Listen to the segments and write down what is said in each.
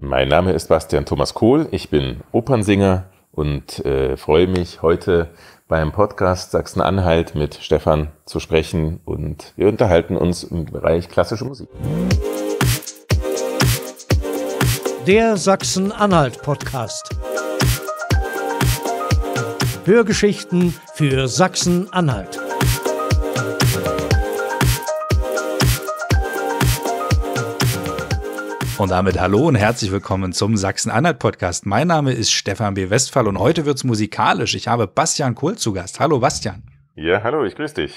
Mein Name ist Bastian Thomas Kohl, ich bin Opernsänger und äh, freue mich heute beim Podcast Sachsen-Anhalt mit Stefan zu sprechen und wir unterhalten uns im Bereich klassische Musik. Der Sachsen-Anhalt Podcast. Hörgeschichten für Sachsen-Anhalt. Und damit hallo und herzlich willkommen zum Sachsen-Anhalt-Podcast. Mein Name ist Stefan B. Westphal und heute wird's musikalisch. Ich habe Bastian Kohl zu Gast. Hallo Bastian. Ja, hallo, ich grüße dich.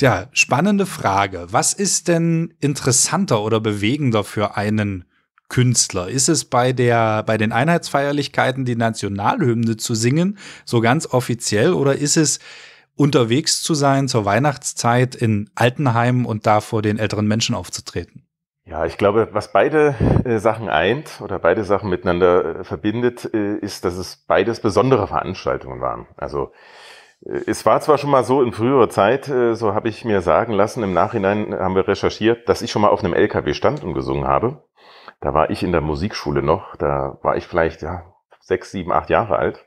Ja, spannende Frage. Was ist denn interessanter oder bewegender für einen Künstler? Ist es bei der, bei den Einheitsfeierlichkeiten die Nationalhymne zu singen, so ganz offiziell, oder ist es unterwegs zu sein zur Weihnachtszeit in Altenheim und da vor den älteren Menschen aufzutreten? Ja, ich glaube, was beide äh, Sachen eint oder beide Sachen miteinander äh, verbindet, äh, ist, dass es beides besondere Veranstaltungen waren. Also äh, es war zwar schon mal so in früherer Zeit, äh, so habe ich mir sagen lassen, im Nachhinein haben wir recherchiert, dass ich schon mal auf einem LKW stand und gesungen habe. Da war ich in der Musikschule noch, da war ich vielleicht ja, sechs, sieben, acht Jahre alt.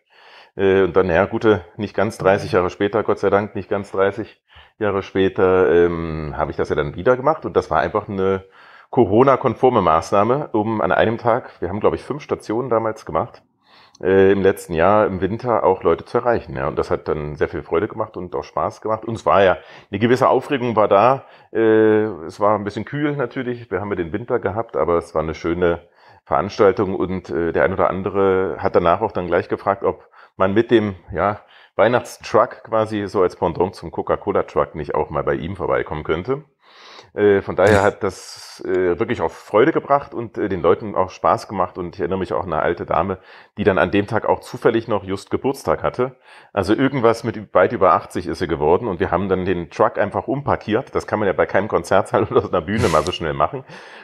Äh, und dann, ja, gute, nicht ganz 30 Jahre später, Gott sei Dank, nicht ganz 30 Jahre später, ähm, habe ich das ja dann wieder gemacht. Und das war einfach eine, Corona-konforme Maßnahme, um an einem Tag, wir haben glaube ich fünf Stationen damals gemacht, äh, im letzten Jahr im Winter auch Leute zu erreichen. Ja. Und das hat dann sehr viel Freude gemacht und auch Spaß gemacht. Und es war ja eine gewisse Aufregung war da. Äh, es war ein bisschen kühl natürlich. Wir haben ja den Winter gehabt, aber es war eine schöne Veranstaltung und äh, der ein oder andere hat danach auch dann gleich gefragt, ob man mit dem ja, Weihnachtstruck quasi so als Pendant zum Coca-Cola-Truck nicht auch mal bei ihm vorbeikommen könnte. Äh, von daher hat das äh, wirklich auch Freude gebracht und äh, den Leuten auch Spaß gemacht. Und ich erinnere mich auch an eine alte Dame, die dann an dem Tag auch zufällig noch just Geburtstag hatte. Also irgendwas mit weit über 80 ist sie geworden. Und wir haben dann den Truck einfach umparkiert. Das kann man ja bei keinem Konzertsaal oder so einer Bühne mal so schnell machen.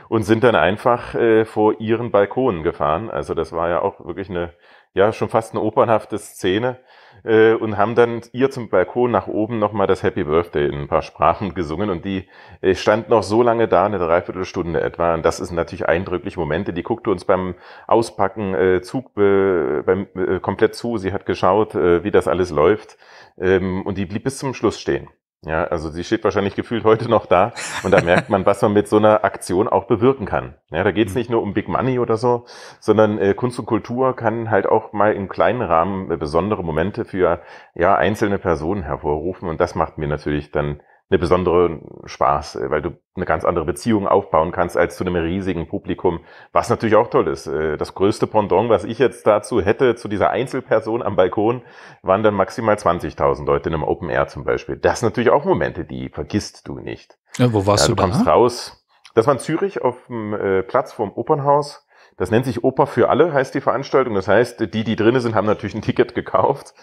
Und sind dann einfach vor ihren Balkonen gefahren. Also das war ja auch wirklich eine, ja, schon fast eine opernhafte Szene äh, und haben dann ihr zum Balkon nach oben nochmal das Happy Birthday in ein paar Sprachen gesungen und die äh, stand noch so lange da, eine Dreiviertelstunde etwa. Und das ist natürlich eindrücklich Momente. Die guckte uns beim Auspacken äh, Zug beim, äh, komplett zu. Sie hat geschaut, äh, wie das alles läuft ähm, und die blieb bis zum Schluss stehen. Ja, also sie steht wahrscheinlich gefühlt heute noch da und da merkt man, was man mit so einer Aktion auch bewirken kann. Ja, da geht's mhm. nicht nur um Big Money oder so, sondern äh, Kunst und Kultur kann halt auch mal im kleinen Rahmen äh, besondere Momente für ja einzelne Personen hervorrufen und das macht mir natürlich dann eine besondere Spaß, äh, weil du eine ganz andere Beziehung aufbauen kannst als zu einem riesigen Publikum, was natürlich auch toll ist. Äh, das größte Pendant, was ich jetzt dazu hätte, zu dieser Einzelperson am Balkon, waren dann maximal 20.000 Leute in einem Open Air zum Beispiel. Das sind natürlich auch Momente, die vergisst du nicht. Ja, wo warst ja, du? Du kommst da? raus. Das war in Zürich auf dem äh, Platz vorm Opernhaus das nennt sich Oper für alle, heißt die Veranstaltung. Das heißt, die, die drinnen sind, haben natürlich ein Ticket gekauft.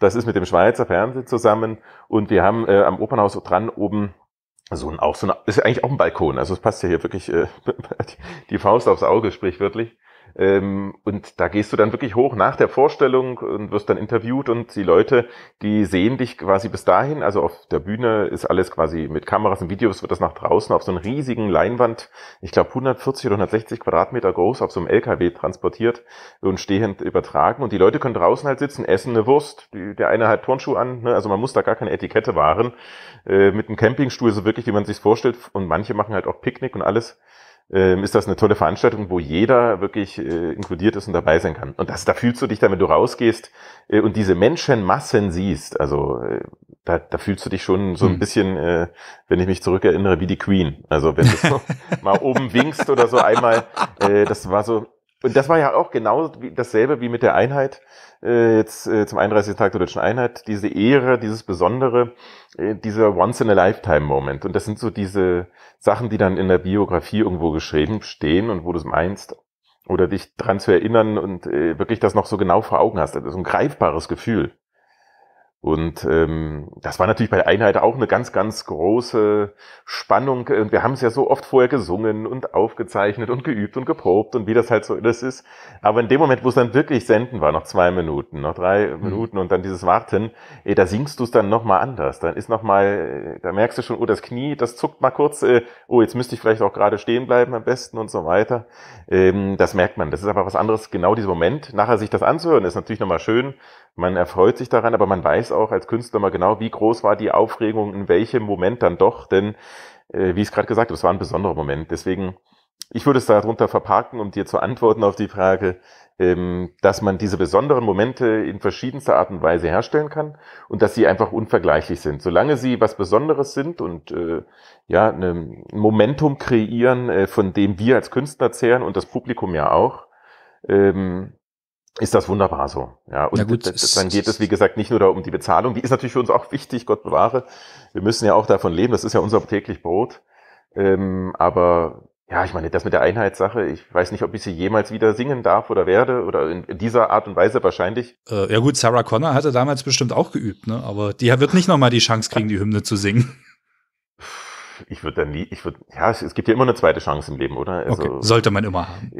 Das ist mit dem Schweizer Fernsehen zusammen. Und wir haben äh, am Opernhaus dran oben so ein, auch so ein, ist ja eigentlich auch ein Balkon. Also es passt ja hier wirklich äh, die Faust aufs Auge, sprichwörtlich. Ähm, und da gehst du dann wirklich hoch nach der Vorstellung und wirst dann interviewt und die Leute, die sehen dich quasi bis dahin. Also auf der Bühne ist alles quasi mit Kameras und Videos, wird das nach draußen auf so einer riesigen Leinwand, ich glaube 140 oder 160 Quadratmeter groß, auf so einem LKW transportiert und stehend übertragen. Und die Leute können draußen halt sitzen, essen eine Wurst, die, der eine hat Turnschuhe an. Ne? Also man muss da gar keine Etikette wahren. Äh, mit einem Campingstuhl so wirklich, wie man sich vorstellt. Und manche machen halt auch Picknick und alles. Ähm, ist das eine tolle Veranstaltung, wo jeder wirklich äh, inkludiert ist und dabei sein kann. Und das, da fühlst du dich dann, wenn du rausgehst äh, und diese Menschenmassen siehst, also äh, da, da fühlst du dich schon so ein hm. bisschen, äh, wenn ich mich zurückerinnere, wie die Queen. Also wenn du so mal oben winkst oder so einmal, äh, das war so, und das war ja auch genau dasselbe wie mit der Einheit, äh, jetzt äh, zum 31. Tag der deutschen Einheit, diese Ehre, dieses Besondere, äh, dieser Once-in-a-Lifetime-Moment. Und das sind so diese Sachen, die dann in der Biografie irgendwo geschrieben stehen und wo du es meinst oder dich dran zu erinnern und äh, wirklich das noch so genau vor Augen hast. Das also ist ein greifbares Gefühl. Und ähm, das war natürlich bei der Einheit auch eine ganz, ganz große Spannung. Und wir haben es ja so oft vorher gesungen und aufgezeichnet und geübt und geprobt und wie das halt so alles ist. Aber in dem Moment, wo es dann wirklich senden war, noch zwei Minuten, noch drei mhm. Minuten und dann dieses Warten, ey, da singst du es dann nochmal anders. Dann ist nochmal, da merkst du schon, oh, das Knie, das zuckt mal kurz, äh, oh, jetzt müsste ich vielleicht auch gerade stehen bleiben am besten und so weiter. Ähm, das merkt man. Das ist aber was anderes, genau dieser Moment. Nachher sich das anzuhören, ist natürlich nochmal schön. Man erfreut sich daran, aber man weiß, auch als Künstler mal genau, wie groß war die Aufregung, in welchem Moment dann doch, denn äh, wie ich es gerade gesagt habe, es war ein besonderer Moment. Deswegen, ich würde es darunter verparken, um dir zu antworten auf die Frage, ähm, dass man diese besonderen Momente in verschiedenster Art und Weise herstellen kann und dass sie einfach unvergleichlich sind. Solange sie was Besonderes sind und äh, ja, ein ne, Momentum kreieren, äh, von dem wir als Künstler zehren und das Publikum ja auch, ähm, ist das wunderbar so. Ja, und gut, dann geht es, wie gesagt, nicht nur da um die Bezahlung, die ist natürlich für uns auch wichtig, Gott bewahre. Wir müssen ja auch davon leben, das ist ja unser täglich Brot. Ähm, aber ja, ich meine, das mit der Einheitssache, ich weiß nicht, ob ich sie jemals wieder singen darf oder werde oder in dieser Art und Weise wahrscheinlich. Äh, ja gut, Sarah Connor hatte damals bestimmt auch geübt, ne? aber die wird nicht nochmal die Chance kriegen, die Hymne zu singen ich würde dann nie, ich würde, ja, es, es, gibt ja immer eine zweite Chance im Leben, oder? Also, okay. Sollte man immer haben.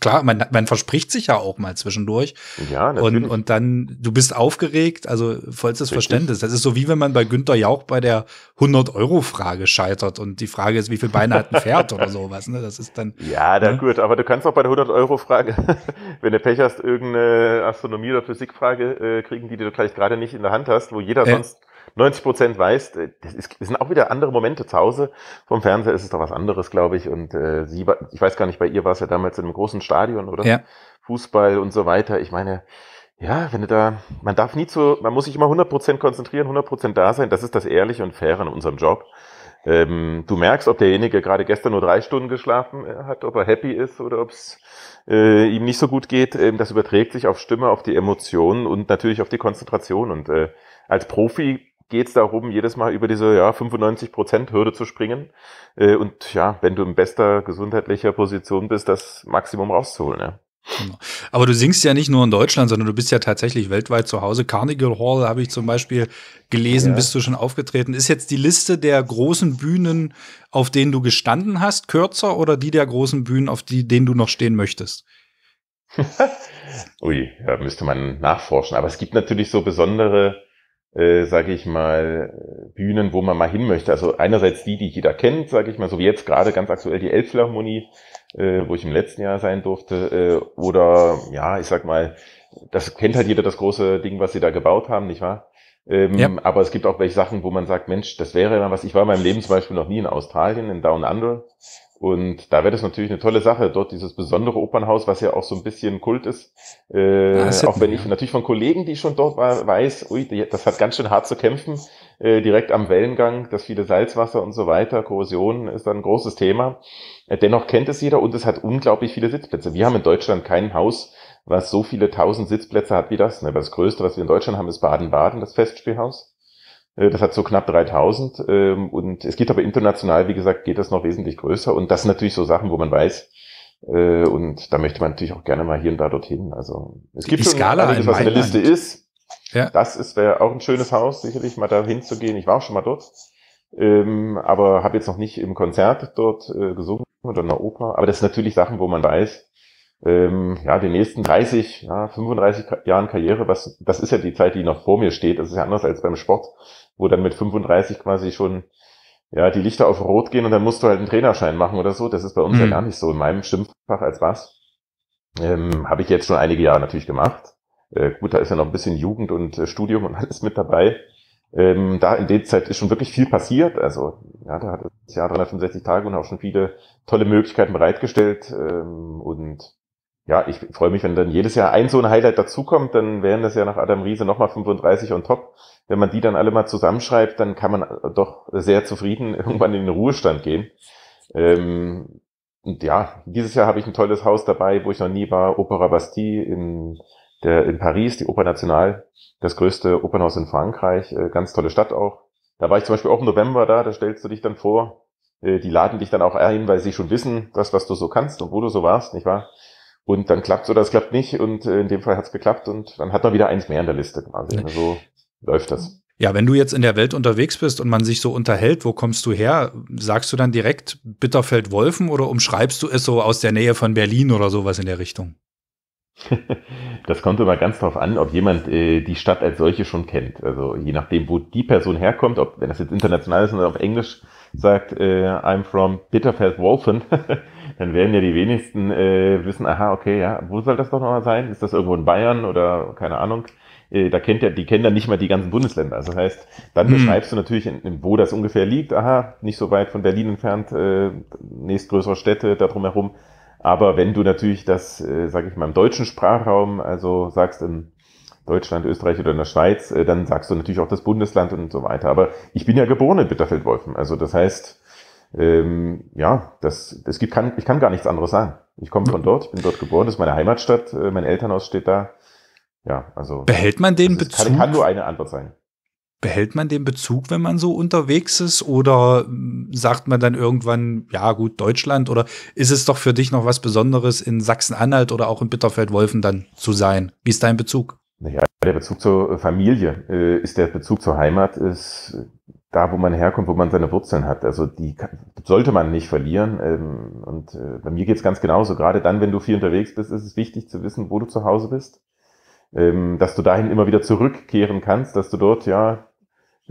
Klar, man, man verspricht sich ja auch mal zwischendurch. Ja, natürlich. Und, und dann, du bist aufgeregt, also vollstes Richtig. Verständnis. Das ist so wie wenn man bei Günter Jauch bei der 100-Euro-Frage scheitert und die Frage ist, wie viel Beine hat ein Pferd oder sowas, ne? Das ist dann. Ja, dann ne? gut, aber du kannst auch bei der 100-Euro-Frage, wenn du Pech hast, irgendeine Astronomie- oder Physikfrage äh, kriegen, die du vielleicht gerade nicht in der Hand hast, wo jeder äh, sonst 90 Prozent weißt, äh, das, ist, das sind auch wieder andere Momente zu Hause. Vom Fernseher ist es doch was anderes, glaube ich. Und äh, sie, war, ich weiß gar nicht, bei ihr war es ja damals in einem großen Stadion, oder? Ja. Fußball und so weiter. Ich meine, ja, wenn du da, man darf nie zu, man muss sich immer 100 Prozent konzentrieren, 100 Prozent da sein. Das ist das Ehrliche und Faire in unserem Job. Ähm, du merkst, ob derjenige gerade gestern nur drei Stunden geschlafen äh, hat, ob er happy ist oder ob es äh, ihm nicht so gut geht. Ähm, das überträgt sich auf Stimme, auf die Emotionen und natürlich auf die Konzentration. Und äh, als Profi geht es darum, jedes Mal über diese ja, 95%-Hürde zu springen. Äh, und ja, wenn du in bester gesundheitlicher Position bist, das Maximum rauszuholen. Ja. Genau. Aber du singst ja nicht nur in Deutschland, sondern du bist ja tatsächlich weltweit zu Hause. Carnegie Hall habe ich zum Beispiel gelesen, ja. bist du schon aufgetreten. Ist jetzt die Liste der großen Bühnen, auf denen du gestanden hast, kürzer oder die der großen Bühnen, auf die, denen du noch stehen möchtest? Ui, da müsste man nachforschen. Aber es gibt natürlich so besondere äh, sage ich mal, Bühnen, wo man mal hin möchte. Also einerseits die, die jeder kennt, sage ich mal, so wie jetzt gerade ganz aktuell die Elbphilharmonie, äh, wo ich im letzten Jahr sein durfte, äh, oder ja, ich sag mal, das kennt halt jeder das große Ding, was sie da gebaut haben, nicht wahr? Ähm, ja. Aber es gibt auch welche Sachen, wo man sagt, Mensch, das wäre ja was. Ich war in meinem Leben zum Beispiel noch nie in Australien, in Down Under. Und da wäre das natürlich eine tolle Sache, dort dieses besondere Opernhaus, was ja auch so ein bisschen Kult ist. Äh, ja, auch wenn ich natürlich von Kollegen, die schon dort war, weiß, ui, das hat ganz schön hart zu kämpfen, äh, direkt am Wellengang, das viele Salzwasser und so weiter, Korrosion ist dann ein großes Thema. Äh, dennoch kennt es jeder und es hat unglaublich viele Sitzplätze. Wir haben in Deutschland kein Haus, was so viele tausend Sitzplätze hat wie das. Ne? Das Größte, was wir in Deutschland haben, ist Baden-Baden, das Festspielhaus. Äh, das hat so knapp 3000 ähm, und es geht aber international, wie gesagt, geht das noch wesentlich größer und das sind natürlich so Sachen, wo man weiß äh, und da möchte man natürlich auch gerne mal hier und da dorthin. Also es gibt die schon einiges, was in der Liste ist. Ja. Das ist wäre auch ein schönes Haus, sicherlich mal da hinzugehen. Ich war auch schon mal dort, ähm, aber habe jetzt noch nicht im Konzert dort äh, gesungen oder in der Oper. Aber das sind natürlich Sachen, wo man weiß, ähm, ja, den nächsten 30, ja, 35 Jahren Karriere, was, das ist ja die Zeit, die noch vor mir steht. Das ist ja anders als beim Sport, wo dann mit 35 quasi schon, ja, die Lichter auf Rot gehen und dann musst du halt einen Trainerschein machen oder so. Das ist bei uns mhm. ja gar nicht so. In meinem Schimpffach als was, ähm, habe ich jetzt schon einige Jahre natürlich gemacht. Äh, gut, da ist ja noch ein bisschen Jugend und äh, Studium und alles mit dabei. Ähm, da in der Zeit ist schon wirklich viel passiert. Also ja, da hat das Jahr 365 Tage und auch schon viele tolle Möglichkeiten bereitgestellt. Ähm, und ja, ich freue mich, wenn dann jedes Jahr ein so ein Highlight dazukommt, dann wären das ja nach Adam Riese nochmal 35 und top. Wenn man die dann alle mal zusammenschreibt, dann kann man äh, doch sehr zufrieden irgendwann in den Ruhestand gehen. Ähm, und ja, dieses Jahr habe ich ein tolles Haus dabei, wo ich noch nie war, Opera Bastille in, der, in Paris, die Opera National, das größte Opernhaus in Frankreich, äh, ganz tolle Stadt auch. Da war ich zum Beispiel auch im November da, da stellst du dich dann vor, äh, die laden dich dann auch ein, weil sie schon wissen, das, was du so kannst und wo du so warst, nicht wahr? Und dann klappt oder es klappt nicht. Und äh, in dem Fall hat es geklappt und dann hat man wieder eins mehr in der Liste quasi. Ja. Also so läuft das. Ja, wenn du jetzt in der Welt unterwegs bist und man sich so unterhält, wo kommst du her? Sagst du dann direkt Bitterfeld-Wolfen oder umschreibst du es so aus der Nähe von Berlin oder sowas in der Richtung? Das kommt immer ganz drauf an, ob jemand äh, die Stadt als solche schon kennt. Also je nachdem, wo die Person herkommt, ob wenn das jetzt international ist oder auf Englisch sagt, äh, I'm from Bitterfeld Wolfen, dann werden ja die wenigsten äh, wissen, aha, okay, ja, wo soll das doch nochmal sein? Ist das irgendwo in Bayern oder keine Ahnung? Äh, da kennt ja, die kennen dann nicht mal die ganzen Bundesländer. Also das heißt, dann hm. beschreibst du natürlich, in, in, wo das ungefähr liegt. Aha, nicht so weit von Berlin entfernt, äh, nächstgrößere Städte da drumherum. Aber wenn du natürlich das, äh, sage ich mal, im deutschen Sprachraum, also sagst im Deutschland, Österreich oder in der Schweiz, äh, dann sagst du natürlich auch das Bundesland und so weiter. Aber ich bin ja geboren in Bitterfeld-Wolfen. Also das heißt, ähm, ja, das, das gibt, kann, ich kann gar nichts anderes sagen. Ich komme von hm. dort, ich bin dort geboren, das ist meine Heimatstadt, äh, mein Elternhaus steht da. Ja, also. Behält man den Bezug? Kann, kann nur eine Antwort sein. Behält man den Bezug, wenn man so unterwegs ist? Oder hm, sagt man dann irgendwann, ja gut, Deutschland? Oder ist es doch für dich noch was Besonderes, in Sachsen-Anhalt oder auch in Bitterfeld-Wolfen dann zu sein? Wie ist dein Bezug? Naja, der Bezug zur Familie äh, ist der Bezug zur Heimat, ist da, wo man herkommt, wo man seine Wurzeln hat. Also die sollte man nicht verlieren. Ähm, und äh, bei mir geht's ganz genauso. Gerade dann, wenn du viel unterwegs bist, ist es wichtig zu wissen, wo du zu Hause bist. Ähm, dass du dahin immer wieder zurückkehren kannst, dass du dort ja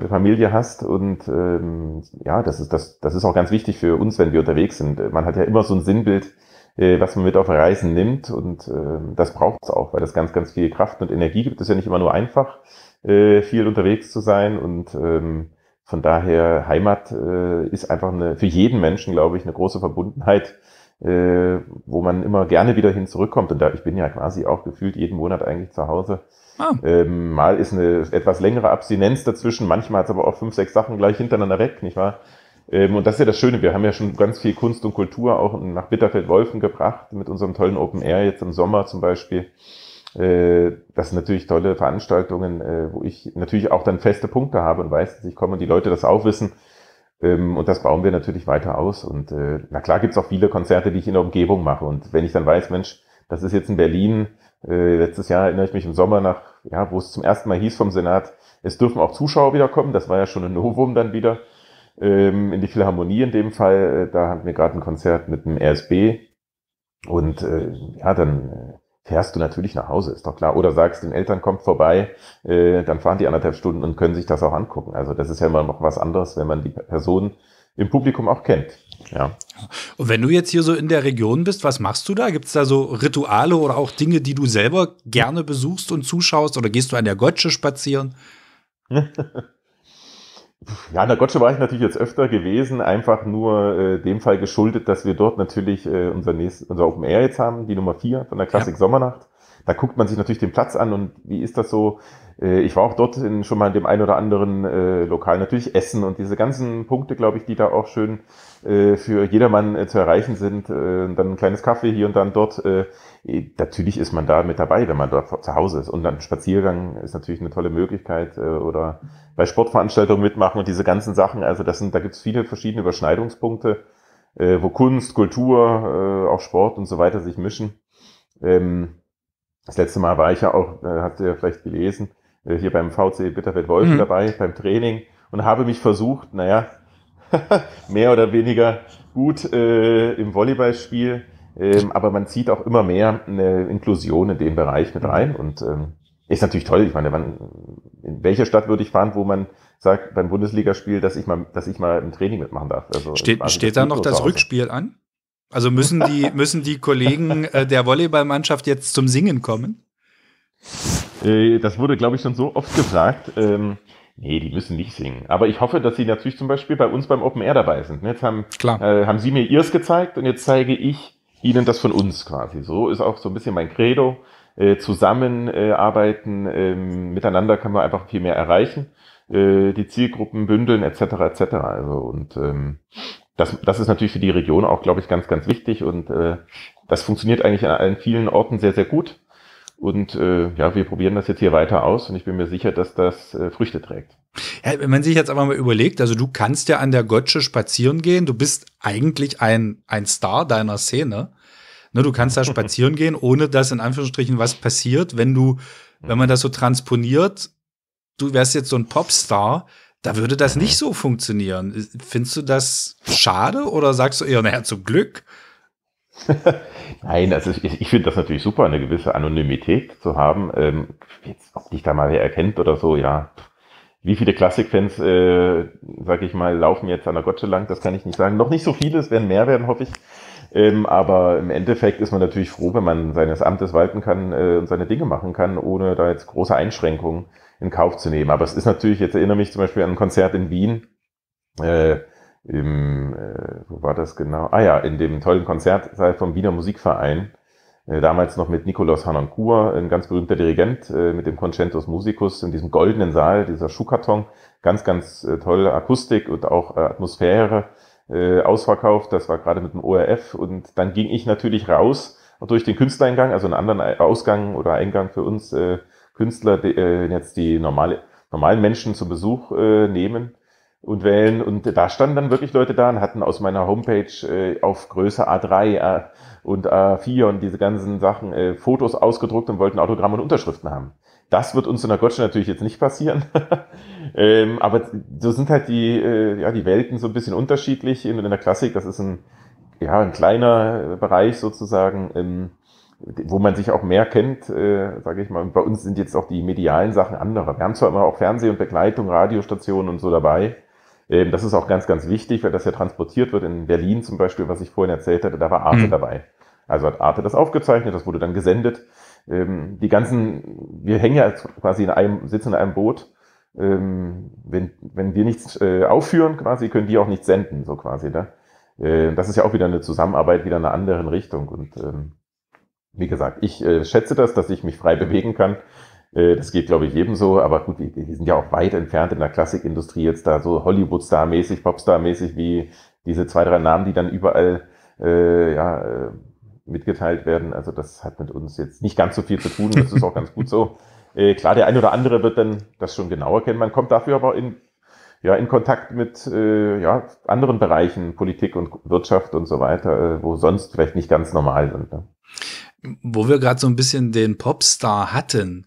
Familie hast und ähm, ja, das ist das, das ist auch ganz wichtig für uns, wenn wir unterwegs sind. Man hat ja immer so ein Sinnbild, äh, was man mit auf Reisen nimmt. Und äh, das braucht es auch, weil das ganz, ganz viel Kraft und Energie gibt. Es ist ja nicht immer nur einfach, äh, viel unterwegs zu sein. Und ähm, von daher, Heimat äh, ist einfach eine, für jeden Menschen, glaube ich, eine große Verbundenheit, äh, wo man immer gerne wieder hin zurückkommt. Und da, ich bin ja quasi auch gefühlt jeden Monat eigentlich zu Hause. Ah. Ähm, mal ist eine etwas längere Abstinenz dazwischen, manchmal hat es aber auch fünf, sechs Sachen gleich hintereinander weg, nicht wahr? Ähm, und das ist ja das Schöne, wir haben ja schon ganz viel Kunst und Kultur auch nach Bitterfeld-Wolfen gebracht, mit unserem tollen Open Air jetzt im Sommer zum Beispiel. Äh, das sind natürlich tolle Veranstaltungen, äh, wo ich natürlich auch dann feste Punkte habe und weiß, dass ich komme und die Leute das auch wissen. Ähm, und das bauen wir natürlich weiter aus. Und äh, na klar gibt's auch viele Konzerte, die ich in der Umgebung mache. Und wenn ich dann weiß, Mensch, das ist jetzt in Berlin, letztes Jahr erinnere ich mich im Sommer nach, ja, wo es zum ersten Mal hieß vom Senat, es dürfen auch Zuschauer wiederkommen. Das war ja schon ein Novum dann wieder ähm, in die Philharmonie in dem Fall. Äh, da hatten wir gerade ein Konzert mit dem RSB. Und äh, ja, dann äh, fährst du natürlich nach Hause, ist doch klar. Oder sagst den Eltern, kommt vorbei, äh, dann fahren die anderthalb Stunden und können sich das auch angucken. Also das ist ja immer noch was anderes, wenn man die Person im Publikum auch kennt. Ja. Und wenn du jetzt hier so in der Region bist, was machst du da? Gibt es da so Rituale oder auch Dinge, die du selber gerne besuchst und zuschaust? Oder gehst du an der Gotsche spazieren? Ja, in der Gotsche war ich natürlich jetzt öfter gewesen, einfach nur äh, dem Fall geschuldet, dass wir dort natürlich äh, unser, nächst, unser Open Air jetzt haben, die Nummer 4 von der Klassik ja. Sommernacht da guckt man sich natürlich den Platz an und wie ist das so? Äh, ich war auch dort in, schon mal in dem einen oder anderen äh, Lokal natürlich Essen und diese ganzen Punkte, glaube ich, die da auch schön äh, für jedermann äh, zu erreichen sind. Äh, dann ein kleines Kaffee hier und dann dort. Äh, natürlich ist man da mit dabei, wenn man dort zu Hause ist. Und dann Spaziergang ist natürlich eine tolle Möglichkeit oder bei Sportveranstaltungen mitmachen und diese ganzen Sachen. Also das sind, da gibt es viele verschiedene Überschneidungspunkte, wo Kunst, Kultur, auch Sport und so weiter sich mischen. Ähm, das letzte Mal war ich ja auch, äh, habt ihr ja vielleicht gelesen, äh, hier beim VC bitterfeld Wolf mhm. dabei, beim Training und habe mich versucht, naja, mehr oder weniger gut äh, im Volleyballspiel, ähm, aber man zieht auch immer mehr eine Inklusion in den Bereich mit rein und ähm, ist natürlich toll. Ich meine, man, in welcher Stadt würde ich fahren, wo man sagt beim Bundesligaspiel, dass ich mal, dass ich mal im Training mitmachen darf? Also steht steht da noch das Rückspiel an? Also müssen die, müssen die Kollegen äh, der Volleyballmannschaft jetzt zum Singen kommen? Äh, das wurde, glaube ich, schon so oft gefragt. Ähm, nee, die müssen nicht singen. Aber ich hoffe, dass sie natürlich zum Beispiel bei uns beim Open Air dabei sind. Jetzt haben, äh, haben sie mir ihrs gezeigt und jetzt zeige ich ihnen das von uns quasi. So ist auch so ein bisschen mein Credo. Äh, zusammenarbeiten, äh, ähm, miteinander kann man einfach viel mehr erreichen äh, die Zielgruppen bündeln etc. etc. Also und ähm, das, das ist natürlich für die Region auch, glaube ich, ganz, ganz wichtig und äh, das funktioniert eigentlich an allen vielen Orten sehr, sehr gut. Und äh, ja, wir probieren das jetzt hier weiter aus und ich bin mir sicher, dass das äh, Früchte trägt. Ja, wenn man sich jetzt aber mal überlegt, also du kannst ja an der Gotsche spazieren gehen, du bist eigentlich ein, ein Star deiner Szene. Ne, du kannst da spazieren gehen, ohne dass in Anführungsstrichen was passiert. Wenn du, wenn man das so transponiert, du wärst jetzt so ein Popstar, da würde das nicht mhm. so funktionieren. Findest du das schade oder sagst du eher, naja, zum Glück? Nein, also ich, ich finde das natürlich super, eine gewisse Anonymität zu haben. Ähm, jetzt, ob dich da mal wer erkennt oder so, ja. Wie viele Klassikfans, äh, sag ich mal, laufen jetzt an der Gotsche lang, das kann ich nicht sagen. Noch nicht so viele, es werden mehr werden, hoffe ich. Ähm, aber im Endeffekt ist man natürlich froh, wenn man seines Amtes walten kann äh, und seine Dinge machen kann, ohne da jetzt große Einschränkungen in Kauf zu nehmen. Aber es ist natürlich, jetzt erinnere mich zum Beispiel an ein Konzert in Wien, äh, im, äh, wo war das genau? Ah ja, in dem tollen Konzertsaal vom Wiener Musikverein, äh, damals noch mit Nikolaus Hanankua, ein ganz berühmter Dirigent, äh, mit dem Concentus Musicus in diesem goldenen Saal, dieser Schuhkarton, ganz, ganz äh, tolle Akustik und auch äh, Atmosphäre äh, ausverkauft, das war gerade mit dem ORF und dann ging ich natürlich raus durch den Künstlereingang, also einen anderen Ausgang oder Eingang für uns, äh, Künstler die, äh, jetzt die normale, normalen Menschen zu Besuch äh, nehmen und wählen. Und da standen dann wirklich Leute da und hatten aus meiner Homepage äh, auf Größe A3 äh, und A4 und diese ganzen Sachen äh, Fotos ausgedruckt und wollten Autogramme und Unterschriften haben. Das wird uns in der Gottschalk natürlich jetzt nicht passieren. ähm, aber so sind halt die, äh, ja, die Welten so ein bisschen unterschiedlich. In, in der Klassik, das ist ein, ja, ein kleiner Bereich sozusagen. Ähm, wo man sich auch mehr kennt, äh, sage ich mal. Und bei uns sind jetzt auch die medialen Sachen andere. Wir haben zwar immer auch Fernseh und Begleitung, Radiostationen und so dabei. Ähm, das ist auch ganz, ganz wichtig, weil das ja transportiert wird. In Berlin zum Beispiel, was ich vorhin erzählt hatte, da war Arte mhm. dabei. Also hat Arte das aufgezeichnet, das wurde dann gesendet. Ähm, die ganzen, wir hängen ja quasi in einem, sitzen in einem Boot. Ähm, wenn, wenn wir nichts äh, aufführen, quasi, können die auch nichts senden, so quasi. Ne? Äh, das ist ja auch wieder eine Zusammenarbeit, wieder in einer anderen Richtung. Und ähm, wie gesagt, ich äh, schätze das, dass ich mich frei bewegen kann. Äh, das geht, glaube ich, jedem so. Aber gut, wir, wir, sind ja auch weit entfernt in der Klassikindustrie jetzt da so Hollywood-Star-mäßig, Popstar-mäßig, wie diese zwei, drei Namen, die dann überall äh, ja, äh, mitgeteilt werden. Also das hat mit uns jetzt nicht ganz so viel zu tun. Das ist auch ganz gut so. Äh, klar, der eine oder andere wird dann das schon genauer kennen. Man kommt dafür aber in ja, in Kontakt mit äh, ja, anderen Bereichen, Politik und Wirtschaft und so weiter, äh, wo sonst vielleicht nicht ganz normal sind. Ne? wo wir gerade so ein bisschen den Popstar hatten.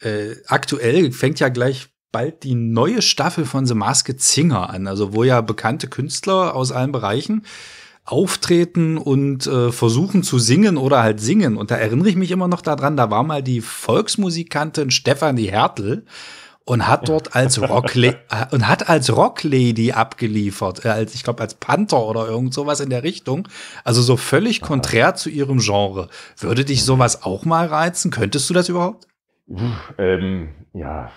Äh, aktuell fängt ja gleich bald die neue Staffel von The Masked Singer an, also wo ja bekannte Künstler aus allen Bereichen auftreten und äh, versuchen zu singen oder halt singen. Und da erinnere ich mich immer noch daran, da war mal die Volksmusikantin Stefanie Hertel und hat dort als Rockla und hat als Rocklady abgeliefert, äh, als ich glaube als Panther oder irgend sowas in der Richtung, also so völlig konträr zu ihrem Genre. Würde dich sowas auch mal reizen? Könntest du das überhaupt? Uh, ähm, ja,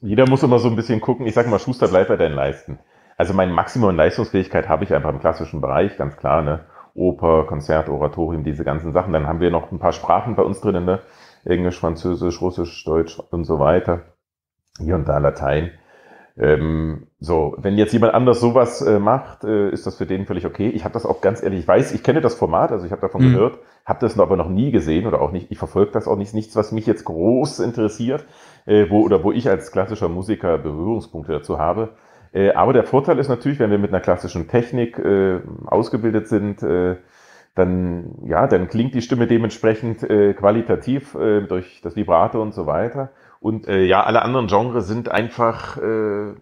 jeder muss immer so ein bisschen gucken. Ich sag mal, Schuster bleibt bei deinen Leisten. Also meine Maximum Leistungsfähigkeit habe ich einfach im klassischen Bereich, ganz klar, ne? Oper, Konzert, Oratorium, diese ganzen Sachen. Dann haben wir noch ein paar Sprachen bei uns drin, ne? Englisch, Französisch, Russisch, Deutsch und so weiter. Hier und da Latein. Ähm, so, wenn jetzt jemand anders sowas äh, macht, äh, ist das für den völlig okay. Ich habe das auch ganz ehrlich, ich weiß, ich kenne das Format, also ich habe davon mhm. gehört, habe das aber noch nie gesehen oder auch nicht, ich verfolge das auch nicht, nichts, was mich jetzt groß interessiert, äh, wo oder wo ich als klassischer Musiker Berührungspunkte dazu habe. Äh, aber der Vorteil ist natürlich, wenn wir mit einer klassischen Technik äh, ausgebildet sind, äh, dann, ja, dann klingt die Stimme dementsprechend äh, qualitativ äh, durch das Vibrato und so weiter. Und äh, ja, alle anderen Genres sind einfach äh,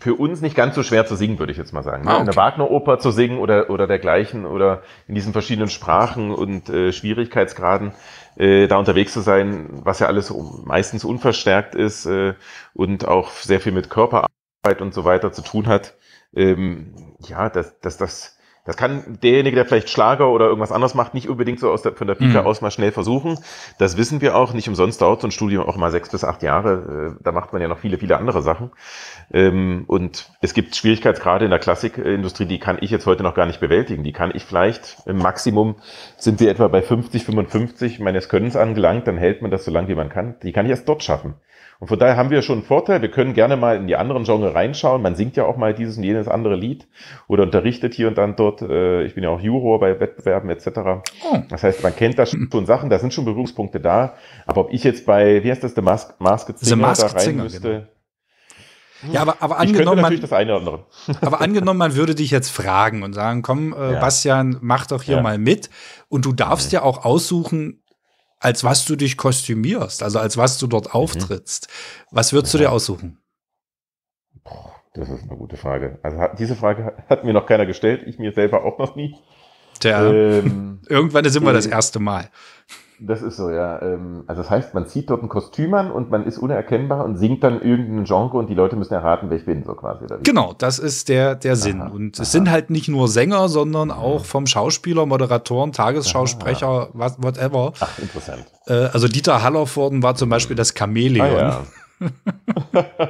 für uns nicht ganz so schwer zu singen, würde ich jetzt mal sagen. Ne? Ah, okay. Eine Wagner-Oper zu singen oder, oder dergleichen oder in diesen verschiedenen Sprachen und äh, Schwierigkeitsgraden äh, da unterwegs zu sein, was ja alles meistens unverstärkt ist äh, und auch sehr viel mit Körperarbeit und so weiter zu tun hat. Ähm, ja, dass das, das, das das kann derjenige, der vielleicht Schlager oder irgendwas anderes macht, nicht unbedingt so aus der, von der Pika mhm. aus mal schnell versuchen. Das wissen wir auch. Nicht umsonst dauert so ein Studium auch mal sechs bis acht Jahre. Äh, da macht man ja noch viele, viele andere Sachen. Ähm, und es gibt Schwierigkeitsgrade in der Klassikindustrie, die kann ich jetzt heute noch gar nicht bewältigen. Die kann ich vielleicht im Maximum sind wir etwa bei 50, 55 meines Könnens angelangt. Dann hält man das so lange, wie man kann. Die kann ich erst dort schaffen. Und von daher haben wir schon einen Vorteil. Wir können gerne mal in die anderen Genre reinschauen. Man singt ja auch mal dieses und jenes andere Lied oder unterrichtet hier und dann dort. Äh, ich bin ja auch Juror bei Wettbewerben etc. Oh. Das heißt, man kennt da schon Sachen, da sind schon Berührungspunkte da. Aber ob ich jetzt bei, wie heißt das, The Mask, Masked Singer, The Masked da rein Singer, müsste, genau. Ja, aber, aber angenommen, man, das eine oder andere. aber angenommen, man würde dich jetzt fragen und sagen, komm, äh, ja. Bastian, mach doch hier ja. mal mit. Und du darfst ja. ja auch aussuchen, als was du dich kostümierst, also als was du dort mhm. auftrittst. Mhm. Was würdest du dir aussuchen? Das ist eine gute Frage. Also diese Frage hat mir noch keiner gestellt, ich mir selber auch noch nie. Tja, ähm, irgendwann sind wir das äh, erste Mal. Das ist so, ja. Ähm, also das heißt, man zieht dort ein Kostüm an und man ist unerkennbar und singt dann irgendein Genre und die Leute müssen erraten, wer ich bin, so quasi. Genau, das ist der, der Sinn. Aha, und aha. es sind halt nicht nur Sänger, sondern mhm. auch vom Schauspieler, Moderatoren, Tagesschausprecher, was, whatever. Ach, interessant. Äh, also Dieter Hallervorden war zum Beispiel das Chamäleon. Ah, ja.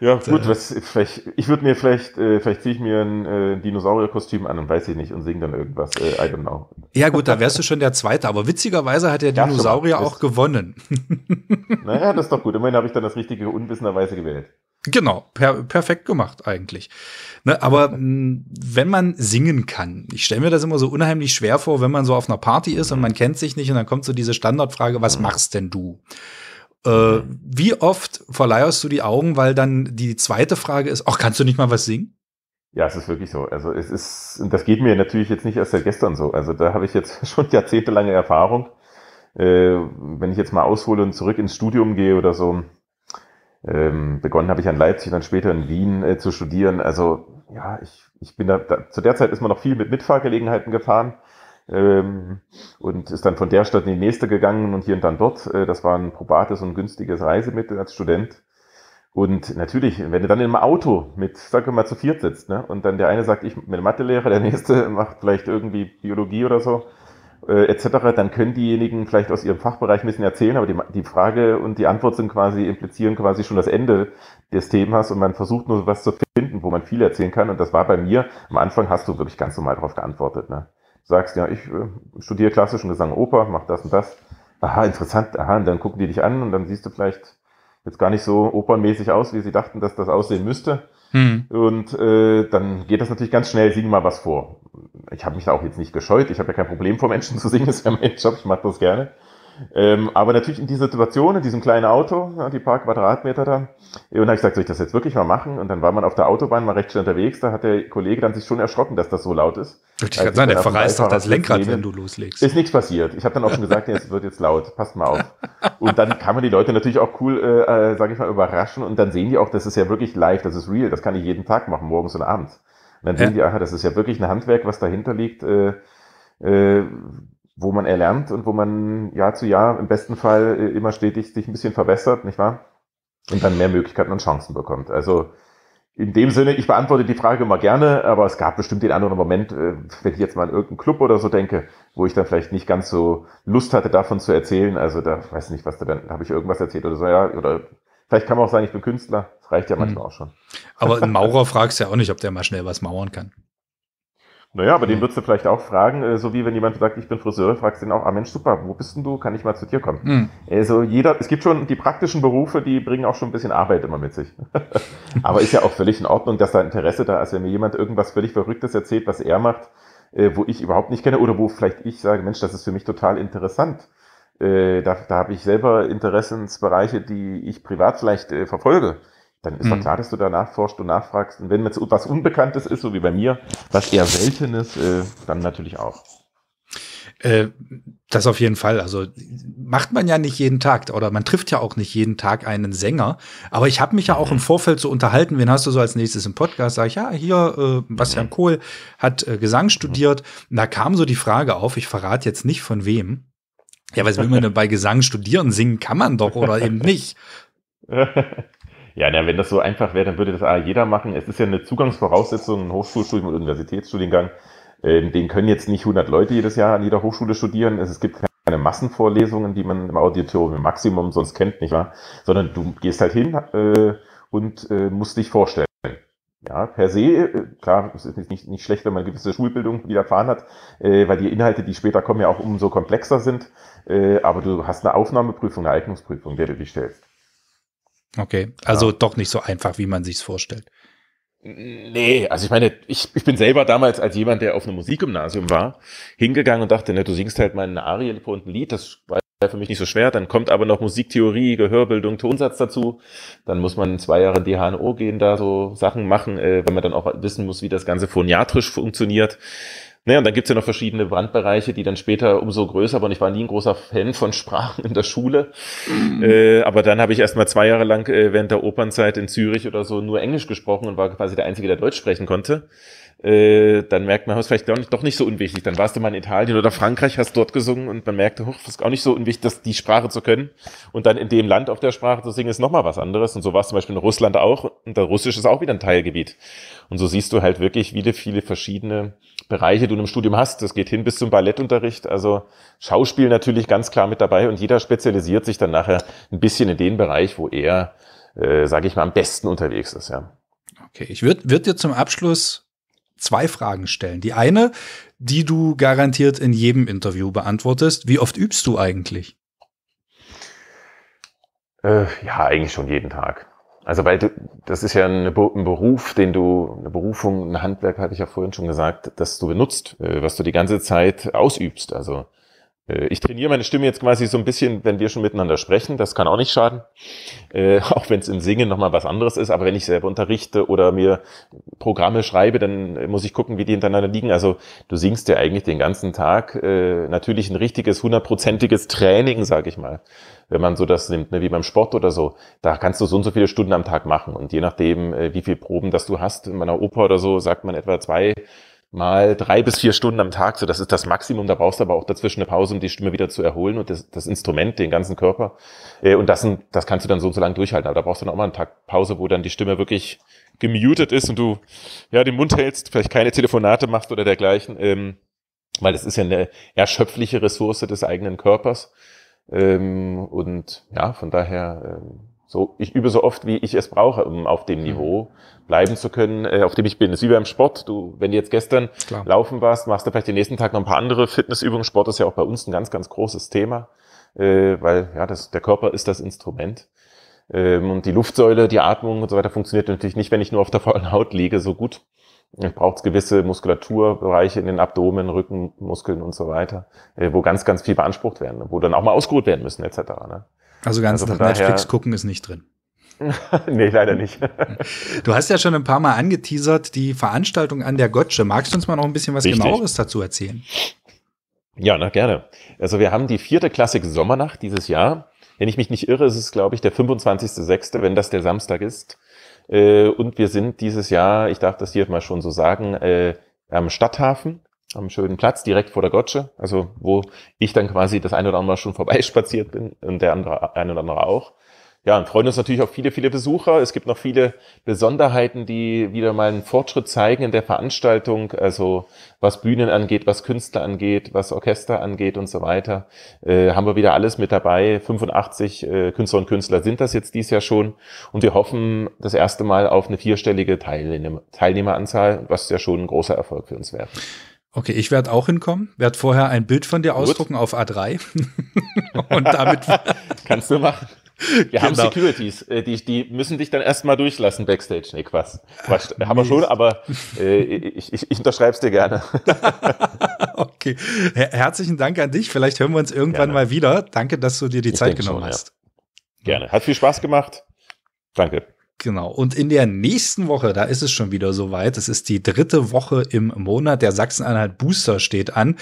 Ja, gut, was, vielleicht, ich würde mir vielleicht, äh, vielleicht ziehe ich mir ein äh, Dinosaurierkostüm an und weiß ich nicht und singe dann irgendwas. Äh, I don't know. Ja, gut, da wärst du schon der Zweite, aber witzigerweise hat der ja, Dinosaurier auch ist. gewonnen. Naja, das ist doch gut. Immerhin habe ich dann das Richtige unwissenderweise gewählt. Genau, per perfekt gemacht eigentlich. Ne, aber mh, wenn man singen kann, ich stelle mir das immer so unheimlich schwer vor, wenn man so auf einer Party ist und man kennt sich nicht und dann kommt so diese Standardfrage, was mhm. machst denn du? Äh, wie oft verleierst du die Augen, weil dann die zweite Frage ist, ach, kannst du nicht mal was singen? Ja, es ist wirklich so. Also es ist, das geht mir natürlich jetzt nicht erst seit gestern so. Also da habe ich jetzt schon jahrzehntelange Erfahrung. Äh, wenn ich jetzt mal aushole und zurück ins Studium gehe oder so, ähm, begonnen habe ich an Leipzig, dann später in Wien äh, zu studieren. Also ja, ich, ich bin da, da, zu der Zeit ist man noch viel mit Mitfahrgelegenheiten gefahren ähm, und ist dann von der Stadt in die nächste gegangen und hier und dann dort. Äh, das war ein probates und günstiges Reisemittel als Student. Und natürlich, wenn du dann im Auto mit, sag mal, zu viert sitzt, ne? und dann der eine sagt, ich bin Mathelehrer, der nächste macht vielleicht irgendwie Biologie oder so, äh, etc., dann können diejenigen vielleicht aus ihrem Fachbereich ein bisschen erzählen, aber die, die Frage und die Antwort sind quasi, implizieren quasi schon das Ende des Themas und man versucht nur was zu finden, wo man viel erzählen kann. Und das war bei mir, am Anfang hast du wirklich ganz normal darauf geantwortet. Ne? sagst, ja, ich äh, studiere klassischen Gesang Oper, mach das und das. Aha, interessant, aha, und dann gucken die dich an und dann siehst du vielleicht jetzt gar nicht so opernmäßig aus, wie sie dachten, dass das aussehen müsste. Hm. Und äh, dann geht das natürlich ganz schnell, sing mal was vor. Ich habe mich da auch jetzt nicht gescheut, ich habe ja kein Problem vor Menschen zu singen, das ist ja mein Job, ich mache das gerne. Ähm, aber natürlich in dieser Situation, in diesem kleinen Auto, ja, die paar Quadratmeter da, und dann habe ich gesagt, soll ich das jetzt wirklich mal machen? Und dann war man auf der Autobahn mal recht schnell unterwegs, da hat der Kollege dann sich schon erschrocken, dass das so laut ist. Ich kann sagen, also der verreißt doch das Lenkrad, wenn du loslegst. Ist nichts passiert. Ich habe dann auch schon gesagt, nee, es wird jetzt laut, passt mal auf. Und dann kann man die Leute natürlich auch cool, äh, äh sage ich mal, überraschen und dann sehen die auch, das ist ja wirklich live, das ist real, das kann ich jeden Tag machen, morgens und abends. Und dann sehen die, aha, das ist ja wirklich ein Handwerk, was dahinter liegt. Äh, äh, wo man erlernt und wo man Jahr zu Jahr im besten Fall äh, immer stetig sich ein bisschen verbessert, nicht wahr? Und dann mehr Möglichkeiten und Chancen bekommt. Also in dem Sinne, ich beantworte die Frage immer gerne, aber es gab bestimmt den anderen Moment, äh, wenn ich jetzt mal an irgendeinen Club oder so denke, wo ich dann vielleicht nicht ganz so Lust hatte, davon zu erzählen. Also da weiß ich nicht, was da dann, habe ich irgendwas erzählt oder so, ja, oder vielleicht kann man auch sagen, ich bin Künstler. Das reicht ja mhm. manchmal hm. auch schon. Aber ein Maurer fragst du ja auch nicht, ob der mal schnell was mauern kann. Naja, aber mhm. den würdest du vielleicht auch fragen, äh, so wie wenn jemand sagt, ich bin Friseur, fragst du den auch, ah Mensch, super, wo bist denn du? Kann ich mal zu dir kommen? Mhm. Also jeder, es gibt schon die praktischen Berufe, die bringen auch schon ein bisschen Arbeit immer mit sich. aber ist ja auch völlig in Ordnung, dass da Interesse da ist. Wenn mir jemand irgendwas völlig Verrücktes erzählt, was er macht, äh, wo ich überhaupt nicht kenne oder wo vielleicht ich sage, Mensch, das ist für mich total interessant. Äh, da da habe ich selber Interessensbereiche, die ich privat vielleicht verfolge dann ist mhm. doch hm. klar, dass du da nachforschst und nachfragst. Und wenn jetzt was Unbekanntes ist, so wie bei mir, was eher Seltenes, äh, dann natürlich auch. Äh, das auf jeden Fall. Also macht man ja nicht jeden Tag oder man trifft ja auch nicht jeden Tag einen Sänger. Aber ich habe mich ja auch im mhm. Vorfeld so unterhalten, wen hast du so als nächstes im Podcast? Sag ich, ja, hier, äh, Bastian mhm. Kohl hat äh, Gesang mhm. studiert. Und da kam so die Frage auf, ich verrate jetzt nicht von wem. Ja, was will man denn bei Gesang studieren? Singen kann man doch oder eben nicht. Ja, na, wenn das so einfach wäre, dann würde das A jeder machen. Es ist ja eine Zugangsvoraussetzung, ein Hochschulstudium und Universitätsstudiengang. Ähm, den können jetzt nicht 100 Leute jedes Jahr an jeder Hochschule studieren. Es, es gibt keine Massenvorlesungen, die man im Auditorium im Maximum sonst kennt, nicht wahr? Sondern du gehst halt hin äh, und äh, musst dich vorstellen. Ja, per se, äh, klar, es ist nicht, nicht schlecht, wenn man eine gewisse Schulbildung widerfahren hat, äh, weil die Inhalte, die später kommen, ja auch umso komplexer sind. Äh, aber du hast eine Aufnahmeprüfung, eine Eignungsprüfung, der du dich stellst. Okay, also ja. doch nicht so einfach, wie man sich's vorstellt. Nee, also ich meine, ich, ich bin selber damals als jemand, der auf einem Musikgymnasium war, hingegangen und dachte, ne, du singst halt mal eine Arie und ein Lied, das war für mich nicht so schwer. Dann kommt aber noch Musiktheorie, Gehörbildung, Tonsatz dazu. Dann muss man zwei Jahre in DHNO gehen, da so Sachen machen, äh, weil man dann auch wissen muss, wie das Ganze phoniatrisch funktioniert. Naja, und dann gibt's ja noch verschiedene Wandbereiche, die dann später umso größer waren. Ich war nie ein großer Fan von Sprachen in der Schule. Mhm. Äh, aber dann habe ich erst mal zwei Jahre lang äh, während der Opernzeit in Zürich oder so nur Englisch gesprochen und war quasi der Einzige, der Deutsch sprechen konnte. Äh, dann merkt man, es vielleicht doch nicht, doch nicht so unwichtig. Dann warst du mal in Italien oder Frankreich, hast dort gesungen und man merkte, hoch, ist auch nicht so unwichtig, dass die Sprache zu können. Und dann in dem Land auf der Sprache zu singen, ist nochmal was anderes. Und so war es zum Beispiel in Russland auch. Und der Russisch ist auch wieder ein Teilgebiet. Und so siehst du halt wirklich viele, viele verschiedene Bereiche du im Studium hast. Das geht hin bis zum Ballettunterricht. Also Schauspiel natürlich ganz klar mit dabei und jeder spezialisiert sich dann nachher ein bisschen in den Bereich, wo er, äh, sage ich mal, am besten unterwegs ist. Ja. Okay, ich würde würd dir zum Abschluss zwei Fragen stellen. Die eine, die du garantiert in jedem Interview beantwortest. Wie oft übst du eigentlich? Äh, ja, eigentlich schon jeden Tag. Also weil du, das ist ja eine, ein Beruf, den du, eine Berufung, ein Handwerk, hatte ich ja vorhin schon gesagt, dass du benutzt, äh, was du die ganze Zeit ausübst. Also äh, ich trainiere meine Stimme jetzt quasi so ein bisschen, wenn wir schon miteinander sprechen, das kann auch nicht schaden. Äh, auch wenn es im Singen nochmal was anderes ist, aber wenn ich selber unterrichte oder mir Programme schreibe, dann muss ich gucken, wie die hintereinander liegen. Also du singst ja eigentlich den ganzen Tag, äh, natürlich ein richtiges, hundertprozentiges Training, sage ich mal wenn man so das nimmt, ne, wie beim Sport oder so, da kannst du so und so viele Stunden am Tag machen. Und je nachdem, äh, wie viel Proben das du hast, in meiner Oper oder so, sagt man etwa zwei mal drei bis vier Stunden am Tag, so das ist das Maximum. Da brauchst du aber auch dazwischen eine Pause, um die Stimme wieder zu erholen und das, das Instrument, den ganzen Körper. Äh, und das, sind, das kannst du dann so und so lange durchhalten. Aber da brauchst du dann auch mal einen Tag Pause, wo dann die Stimme wirklich gemutet ist und du ja den Mund hältst, vielleicht keine Telefonate machst oder dergleichen, ähm, weil das ist ja eine erschöpfliche Ressource des eigenen Körpers. Ähm, und ja, von daher, ähm, so, ich übe so oft, wie ich es brauche, um auf dem mhm. Niveau bleiben zu können, äh, auf dem ich bin. Das ist wie beim Sport. Du, wenn du jetzt gestern Klar. laufen warst, machst du vielleicht den nächsten Tag noch ein paar andere Fitnessübungen. Sport ist ja auch bei uns ein ganz, ganz großes Thema, äh, weil ja, das, der Körper ist das Instrument. Ähm, und die Luftsäule, die Atmung und so weiter funktioniert natürlich nicht, wenn ich nur auf der faulen Haut liege, so gut braucht es gewisse Muskulaturbereiche in den Abdomen, Rückenmuskeln und so weiter, äh, wo ganz, ganz viel beansprucht werden, wo dann auch mal ausgeruht werden müssen etc. Ne? Also ganz also nach Netflix gucken ist nicht drin. nee, leider nicht. du hast ja schon ein paar Mal angeteasert, die Veranstaltung an der Gotsche. Magst du uns mal noch ein bisschen was Richtig. genaueres dazu erzählen? Ja, na gerne. Also wir haben die vierte Klassik Sommernacht dieses Jahr. Wenn ich mich nicht irre, ist es, glaube ich, der 25.06., wenn das der Samstag ist. Äh, und wir sind dieses Jahr, ich darf das hier mal schon so sagen, äh, am Stadthafen, am schönen Platz direkt vor der Gotsche, also wo ich dann quasi das eine oder andere schon vorbeispaziert bin und der andere ein oder andere auch ja, und freuen uns natürlich auf viele, viele Besucher. Es gibt noch viele Besonderheiten, die wieder mal einen Fortschritt zeigen in der Veranstaltung, also was Bühnen angeht, was Künstler angeht, was Orchester angeht und so weiter. Äh, haben wir wieder alles mit dabei. 85 äh, Künstler und Künstler sind das jetzt dies Jahr schon und wir hoffen das erste Mal auf eine vierstellige Teilnehmer Teilnehmeranzahl, was ja schon ein großer Erfolg für uns wäre. Okay, ich werde auch hinkommen, werde vorher ein Bild von dir Gut. ausdrucken auf A3 und damit kannst du machen. Wir genau. haben Securities, äh, die, die müssen dich dann erstmal durchlassen backstage. Nee, Quatsch. Quatsch. Haben wir schon, aber äh, ich, ich, ich unterschreibe es dir gerne. okay. Her herzlichen Dank an dich. Vielleicht hören wir uns irgendwann gerne. mal wieder. Danke, dass du dir die ich Zeit genommen schon, hast. Ja. Gerne. Hat viel Spaß gemacht. Danke. Genau. Und in der nächsten Woche, da ist es schon wieder soweit. Es ist die dritte Woche im Monat. Der Sachsen-Anhalt Booster steht an.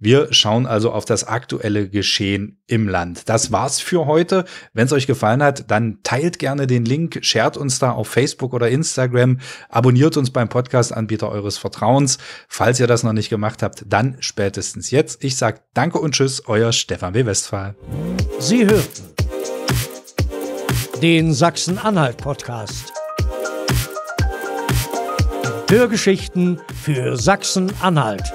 Wir schauen also auf das aktuelle Geschehen im Land. Das war's für heute. Wenn es euch gefallen hat, dann teilt gerne den Link, shared uns da auf Facebook oder Instagram, abonniert uns beim Podcast-Anbieter eures Vertrauens. Falls ihr das noch nicht gemacht habt, dann spätestens jetzt. Ich sag Danke und Tschüss, euer Stefan W. Westphal. Sie hörten den Sachsen-Anhalt-Podcast. Hörgeschichten für Sachsen-Anhalt.